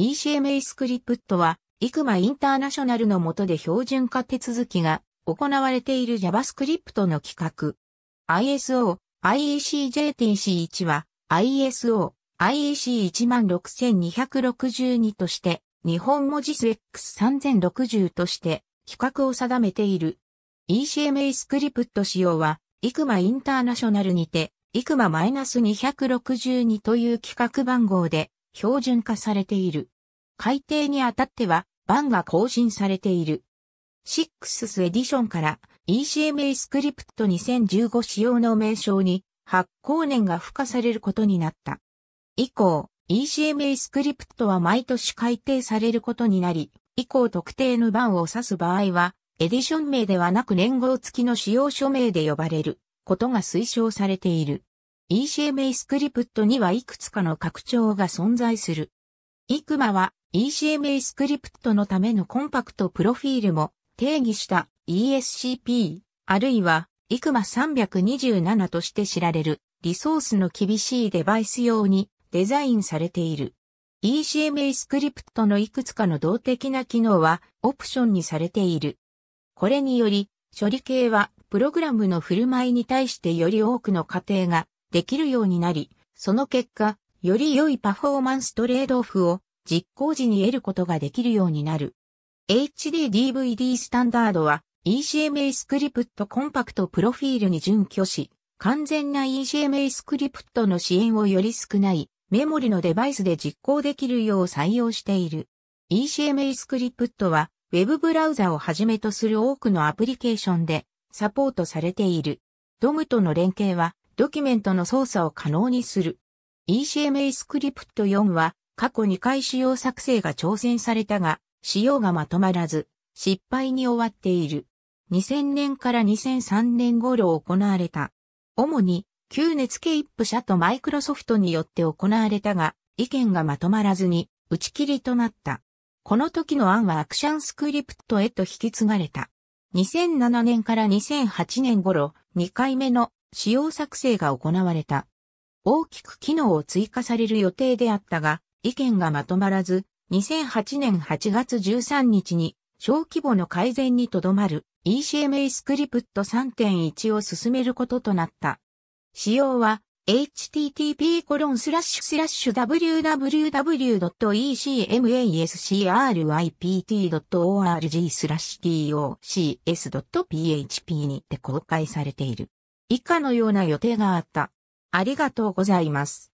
ECMA スクリプトは、イクマインターナショナルの下で標準化手続きが行われている JavaScript の規格。ISO、IEC-JTC1 は ISO、IEC16262 として、日本文字数 X3060 として規格を定めている。ECMA スクリプト仕様は、イクマインターナショナルにて、イクマ -262 という規格番号で標準化されている。改定にあたっては、版が更新されている。6th エディションから ECMA スクリプト2015使用の名称に発行年が付加されることになった。以降、ECMA スクリプトは毎年改定されることになり、以降特定の版を指す場合は、エディション名ではなく年号付きの使用書名で呼ばれることが推奨されている。ECMA スクリプトにはいくつかの拡張が存在する。ICMA は ECMA スクリプトのためのコンパクトプロフィールも定義した ESCP あるいは ICMA327 として知られるリソースの厳しいデバイス用にデザインされている。ECMA スクリプトのいくつかの動的な機能はオプションにされている。これにより処理系はプログラムの振る舞いに対してより多くの過程ができるようになり、その結果、より良いパフォーマンストレードオフを実行時に得ることができるようになる。HD-DVD スタンダードは ECMA スクリプトコンパクトプロフィールに準拠し、完全な ECMA スクリプトの支援をより少ないメモリのデバイスで実行できるよう採用している。ECMA スクリプトは Web ブラウザをはじめとする多くのアプリケーションでサポートされている。DOM との連携はドキュメントの操作を可能にする。ECMA スクリプト4は過去2回使用作成が挑戦されたが、使用がまとまらず、失敗に終わっている。2000年から2003年頃行われた。主に、旧熱ケイップ社とマイクロソフトによって行われたが、意見がまとまらずに、打ち切りとなった。この時の案はアクションスクリプトへと引き継がれた。2007年から2008年頃、2回目の仕様作成が行われた。大きく機能を追加される予定であったが、意見がまとまらず、2008年8月13日に小規模の改善にとどまる ECMA スクリプット3.1を進めることとなった。仕様は h t t p w w w e c m a s c r i p t o r g d o c s p h p にて公開されている。以下のような予定があった。ありがとうございます。